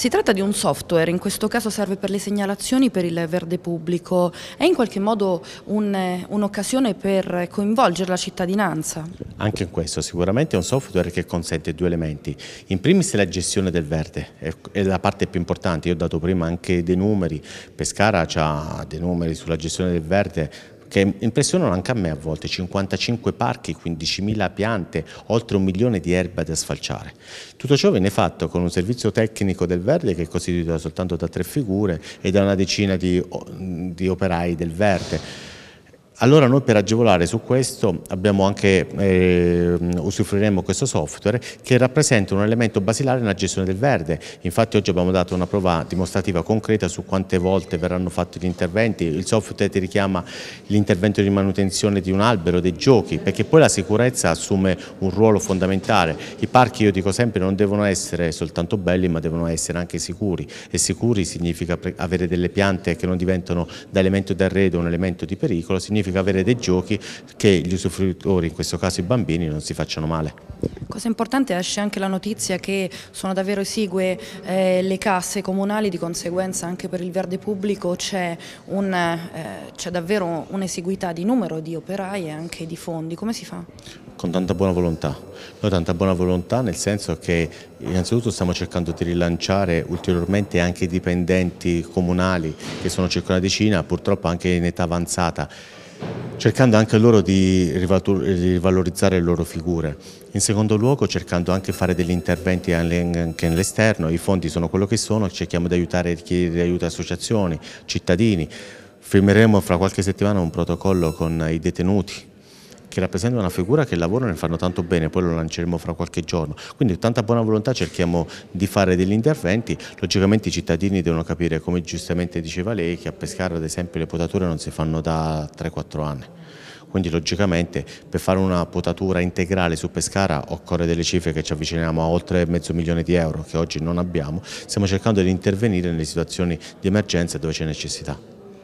Si tratta di un software, in questo caso serve per le segnalazioni per il verde pubblico, è in qualche modo un'occasione un per coinvolgere la cittadinanza? Anche in questo sicuramente è un software che consente due elementi, in primis la gestione del verde, è la parte più importante, io ho dato prima anche dei numeri, Pescara ha dei numeri sulla gestione del verde che impressionano anche a me a volte, 55 parchi, 15.000 piante, oltre un milione di erba da sfalciare. Tutto ciò viene fatto con un servizio tecnico del verde che è costituito soltanto da tre figure e da una decina di, di operai del verde allora noi per agevolare su questo anche, eh, usufruiremo questo software che rappresenta un elemento basilare nella gestione del verde. Infatti oggi abbiamo dato una prova dimostrativa concreta su quante volte verranno fatti gli interventi. Il software ti richiama l'intervento di manutenzione di un albero, dei giochi, perché poi la sicurezza assume un ruolo fondamentale. I parchi, io dico sempre, non devono essere soltanto belli ma devono essere anche sicuri e sicuri significa avere delle piante che non diventano da elemento d'arredo un elemento di pericolo, significa significa avere dei giochi che gli usufruitori, in questo caso i bambini, non si facciano male. Cosa importante esce anche la notizia che sono davvero esigue eh, le casse comunali, di conseguenza anche per il verde pubblico c'è eh, davvero un'esiguità di numero di operai e anche di fondi. Come si fa? Con tanta buona volontà. Noi tanta buona volontà nel senso che innanzitutto stiamo cercando di rilanciare ulteriormente anche i dipendenti comunali che sono circa una decina, purtroppo anche in età avanzata cercando anche loro di rivalorizzare le loro figure. In secondo luogo cercando anche di fare degli interventi anche all'esterno, i fondi sono quello che sono, cerchiamo di aiutare chi aiuta associazioni, cittadini. Firmeremo fra qualche settimana un protocollo con i detenuti che rappresenta una figura che il lavoro ne fanno tanto bene, poi lo lanceremo fra qualche giorno. Quindi tanta buona volontà cerchiamo di fare degli interventi, logicamente i cittadini devono capire, come giustamente diceva lei, che a Pescara ad esempio le potature non si fanno da 3-4 anni quindi logicamente per fare una potatura integrale su Pescara occorre delle cifre che ci avviciniamo a oltre mezzo milione di euro che oggi non abbiamo, stiamo cercando di intervenire nelle situazioni di emergenza dove c'è necessità.